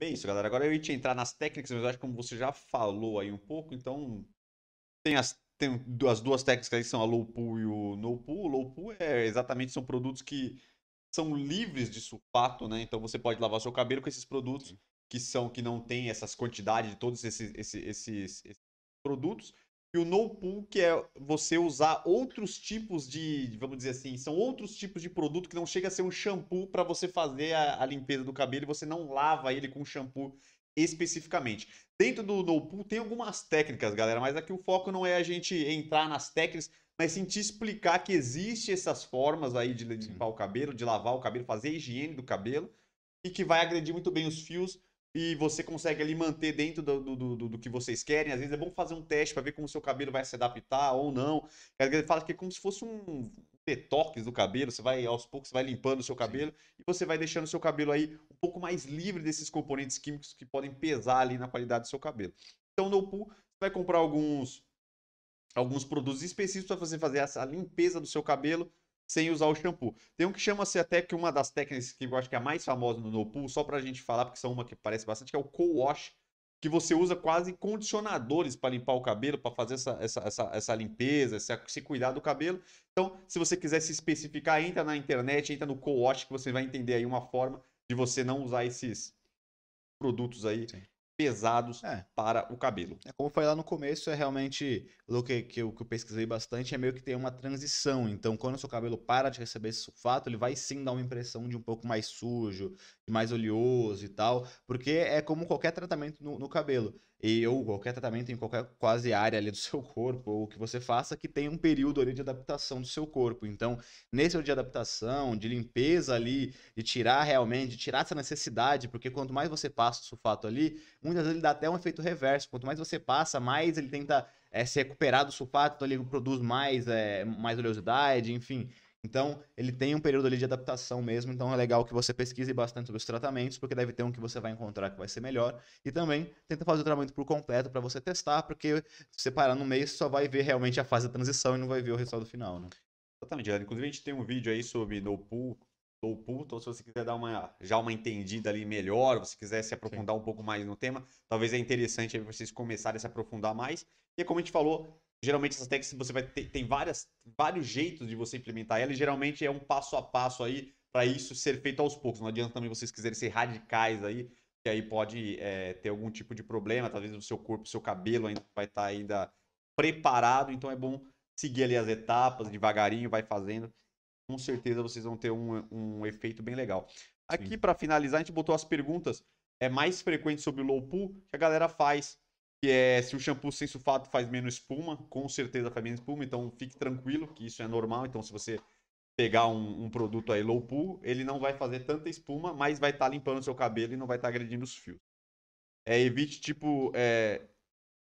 Bem, isso, galera. Agora eu ia te entrar nas técnicas, mas eu acho que como você já falou aí um pouco, então tem as, tem as duas técnicas aí, são a low pool e o no pool. O low pool é exatamente, são produtos que são livres de sulfato, né? Então você pode lavar seu cabelo com esses produtos que são que não tem essas quantidades de todos esses, esses, esses, esses produtos e o no pool, que é você usar outros tipos de, vamos dizer assim, são outros tipos de produto que não chega a ser um shampoo para você fazer a, a, limpeza do cabelo e você não lava ele com shampoo especificamente. Dentro do no pool tem algumas técnicas, galera, mas aqui o foco não é a gente entrar nas técnicas, mas sim te explicar que existe essas formas aí de limpar sim. o cabelo, de lavar o cabelo, fazer a higiene do cabelo e que vai agredir muito bem os fios e você consegue ali manter dentro do, do, do, do, que vocês querem. Às vezes é bom fazer um teste para ver como o seu cabelo vai se adaptar ou não. Ele fala que é como se fosse um detox do cabelo, você vai aos poucos, vai limpando o seu cabelo Sim. e você vai deixando o seu cabelo aí um pouco mais livre desses componentes químicos que podem pesar ali na qualidade do seu cabelo. Então, no pool, você vai comprar alguns alguns produtos específicos para você fazer essa limpeza do seu cabelo sem usar o shampoo. Tem um que chama-se até que uma das técnicas que eu acho que é a mais famosa no no pool, só pra gente falar, porque são uma que parece bastante, que é o co-wash, que você usa quase condicionadores para limpar o cabelo, para fazer essa, essa, essa, essa limpeza, esse se cuidar do cabelo. Então, se você quiser se especificar, entra na internet, entra no co-wash, que você vai entender aí uma forma de você não usar esses produtos aí Sim pesados é. para o cabelo. É, como eu falei lá no começo, é realmente o que, que, eu, que eu pesquisei bastante, é meio que tem uma transição. Então, quando o seu cabelo para de receber esse sulfato, ele vai sim dar uma impressão de um pouco mais sujo, mais oleoso e tal, porque é como qualquer tratamento no, no cabelo e, ou qualquer tratamento em qualquer quase área ali do seu corpo, ou que você faça, que tem um período ali de adaptação do seu corpo. Então, nesse período de adaptação, de limpeza ali, de tirar realmente, de tirar essa necessidade, porque quanto mais você passa o sulfato ali, muitas vezes ele dá até um efeito reverso. Quanto mais você passa, mais ele tenta é, se recuperar do sulfato, então ele produz mais, é, mais oleosidade, enfim. Então, ele tem um período ali de adaptação mesmo, então é legal que você pesquise bastante sobre os tratamentos, porque deve ter um que você vai encontrar que vai ser melhor. E também tenta fazer o tratamento por completo para você testar, porque se você parar no mês, só vai ver realmente a fase da transição e não vai ver o resultado final, né? Exatamente, inclusive a gente tem um vídeo aí sobre no pool, no pool, então se você quiser dar uma, já uma entendida ali melhor, se quiser se aprofundar Sim. um pouco mais no tema, talvez é interessante aí vocês começarem a se aprofundar mais. E é como a gente falou, geralmente essas técnicas você vai ter tem várias, vários jeitos de você implementar ela e geralmente é um passo a passo aí para isso ser feito aos poucos. Não adianta também vocês quiserem ser radicais aí, que aí pode é, ter algum tipo de problema, talvez o seu corpo, o seu cabelo ainda vai estar tá ainda preparado, então é bom seguir ali as etapas, devagarinho, vai fazendo. Com certeza vocês vão ter um, um efeito bem legal. Aqui, para finalizar, a gente botou as perguntas é mais frequentes sobre o low pool que a galera faz que é se o shampoo sem sulfato faz menos espuma, com certeza faz menos espuma, então fique tranquilo que isso é normal. Então, se você pegar um, um produto aí low pool, ele não vai fazer tanta espuma, mas vai estar tá limpando seu cabelo e não vai estar tá agredindo os fios. É, evite, tipo, é,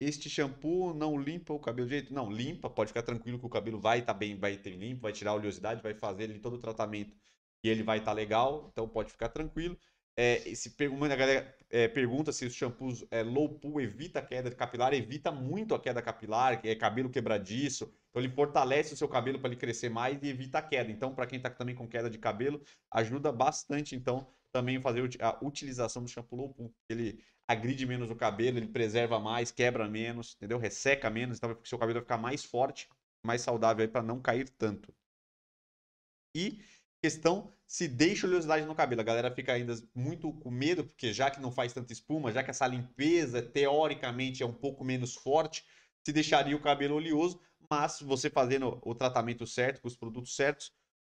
este shampoo não limpa o cabelo direito. Não, limpa, pode ficar tranquilo que o cabelo vai estar tá bem, vai ter limpo, vai tirar a oleosidade, vai fazer ele todo o tratamento e ele vai estar tá legal, então pode ficar tranquilo. É, se pergunta, a galera é, pergunta se os shampoos é, low pool evita a queda capilar, evita muito a queda capilar, que é cabelo quebradiço. Então ele fortalece o seu cabelo para ele crescer mais e evita a queda. Então, para quem está também com queda de cabelo, ajuda bastante, então, também fazer a utilização do shampoo low pool. Ele agride menos o cabelo, ele preserva mais, quebra menos, entendeu? Resseca menos, então o seu cabelo vai ficar mais forte, mais saudável aí para não cair tanto. E questão se deixa oleosidade no cabelo. A galera fica ainda muito com medo, porque já que não faz tanta espuma, já que essa limpeza teoricamente é um pouco menos forte, se deixaria o cabelo oleoso. Mas você fazendo o tratamento certo, com os produtos certos,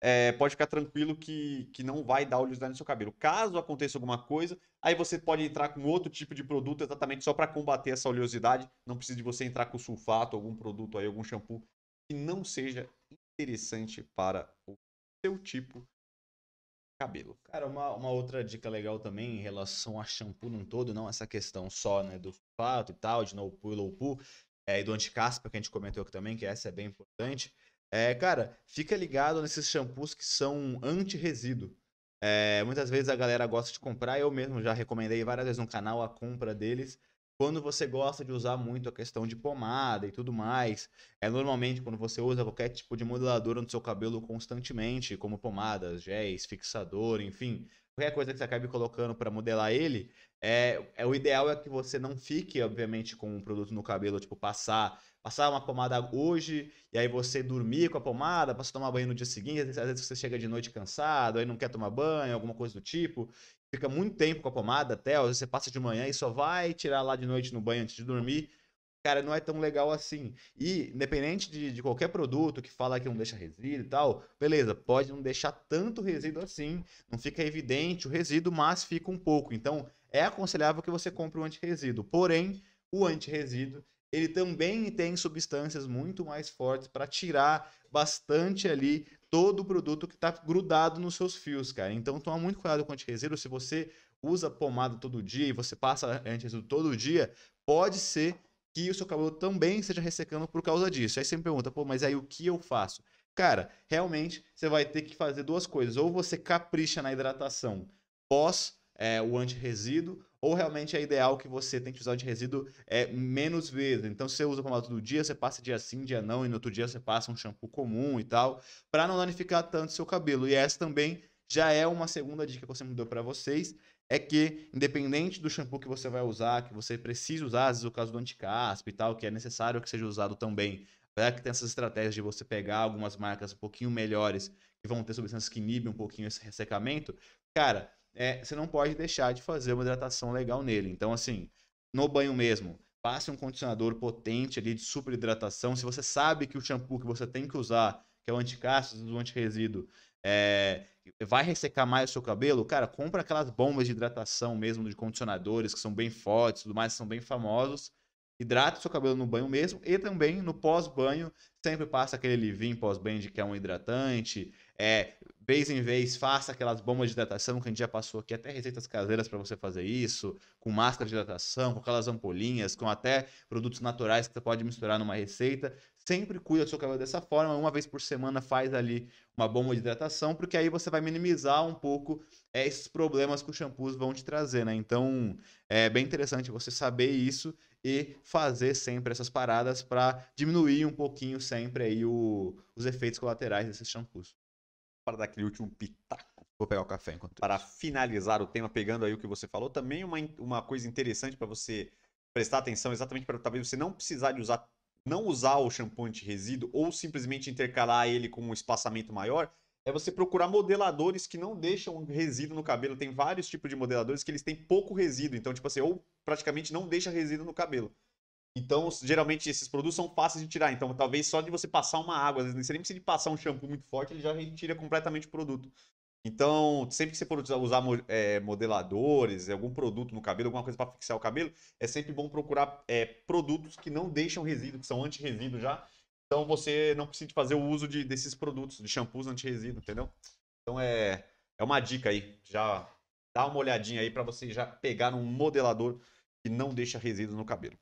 é, pode ficar tranquilo que, que não vai dar oleosidade no seu cabelo. Caso aconteça alguma coisa, aí você pode entrar com outro tipo de produto exatamente só para combater essa oleosidade. Não precisa de você entrar com sulfato, algum produto aí, algum shampoo que não seja interessante para o seu tipo cabelo. Cara, uma, uma outra dica legal também em relação a shampoo num todo, não essa questão só, né, do fato e tal, de no poo e low poo, é, e do anticaspa que a gente comentou aqui também, que essa é bem importante. É, cara, fica ligado nesses shampoos que são anti-resíduo. É, muitas vezes a galera gosta de comprar, eu mesmo já recomendei várias vezes no canal a compra deles, quando você gosta de usar muito a questão de pomada e tudo mais, é normalmente quando você usa qualquer tipo de modeladora no seu cabelo constantemente, como pomadas, géis, fixador, enfim, qualquer coisa que você acabe colocando para modelar ele, é, é, o ideal é que você não fique, obviamente, com um produto no cabelo, tipo, passar passar uma pomada hoje e aí você dormir com a pomada, passa tomar banho no dia seguinte, às vezes você chega de noite cansado, aí não quer tomar banho, alguma coisa do tipo, fica muito tempo com a pomada até, às vezes você passa de manhã e só vai tirar lá de noite no banho antes de dormir. Cara, não é tão legal assim. E, independente de, de qualquer produto que fala que não deixa resíduo e tal, beleza, pode não deixar tanto resíduo assim, não fica evidente o resíduo, mas fica um pouco. Então, é aconselhável que você compre o um antirresíduo. Porém, o antirresíduo ele também tem substâncias muito mais fortes para tirar bastante ali todo o produto que está grudado nos seus fios, cara. Então toma muito cuidado com o resíduo Se você usa pomada todo dia e você passa anti todo dia, pode ser que o seu cabelo também esteja ressecando por causa disso. Aí você me pergunta, pô, mas aí o que eu faço? Cara, realmente você vai ter que fazer duas coisas. Ou você capricha na hidratação pós é, o anti-resíduo, ou realmente é ideal que você tente usar o anti resíduo é, menos vezes. Então, se você usa o pomada todo dia, você passa dia sim, dia não, e no outro dia você passa um shampoo comum e tal, para não danificar tanto seu cabelo. E essa também já é uma segunda dica que eu me deu para vocês, é que independente do shampoo que você vai usar, que você precisa usar, às vezes o caso do anticasp e tal, que é necessário que seja usado também, para que tem essas estratégias de você pegar algumas marcas um pouquinho melhores, que vão ter substâncias que inibem um pouquinho esse ressecamento, cara, é, você não pode deixar de fazer uma hidratação legal nele. Então, assim, no banho mesmo, passe um condicionador potente ali de super hidratação. Se você sabe que o shampoo que você tem que usar, que é o anticástico o antirresíduo, é, vai ressecar mais o seu cabelo, cara, compra aquelas bombas de hidratação mesmo, de condicionadores que são bem fortes, tudo mais, são bem famosos. Hidrata o seu cabelo no banho mesmo e também no pós-banho, sempre passa aquele leave pós-banho de que é um hidratante, é, vez em vez, faça aquelas bombas de hidratação que a gente já passou aqui, até receitas caseiras para você fazer isso, com máscara de hidratação, com aquelas ampolinhas, com até produtos naturais que você pode misturar numa receita. Sempre cuida do seu cabelo dessa forma, uma vez por semana faz ali uma bomba de hidratação, porque aí você vai minimizar um pouco é, esses problemas que os shampoos vão te trazer, né? Então, é bem interessante você saber isso e fazer sempre essas paradas para diminuir um pouquinho sempre aí o, os efeitos colaterais desses shampoos para dar aquele último pitaco. Vou pegar o café enquanto. Para isso. finalizar o tema, pegando aí o que você falou, também uma, uma coisa interessante para você prestar atenção, exatamente para talvez você não precisar de usar, não usar o shampoo anti-resíduo ou simplesmente intercalar ele com um espaçamento maior, é você procurar modeladores que não deixam resíduo no cabelo. Tem vários tipos de modeladores que eles têm pouco resíduo, então tipo assim, ou praticamente não deixa resíduo no cabelo. Então, geralmente, esses produtos são fáceis de tirar. Então, talvez só de você passar uma água, às vezes você nem precisa de passar um shampoo muito forte, ele já retira completamente o produto. Então, sempre que você for usar é, modeladores, algum produto no cabelo, alguma coisa para fixar o cabelo, é sempre bom procurar é, produtos que não deixam resíduo, que são anti-resíduo já. Então, você não precisa fazer o uso de, desses produtos, de shampoos anti-resíduo, entendeu? Então, é, é uma dica aí. Já dá uma olhadinha aí para você já pegar um modelador que não deixa resíduo no cabelo.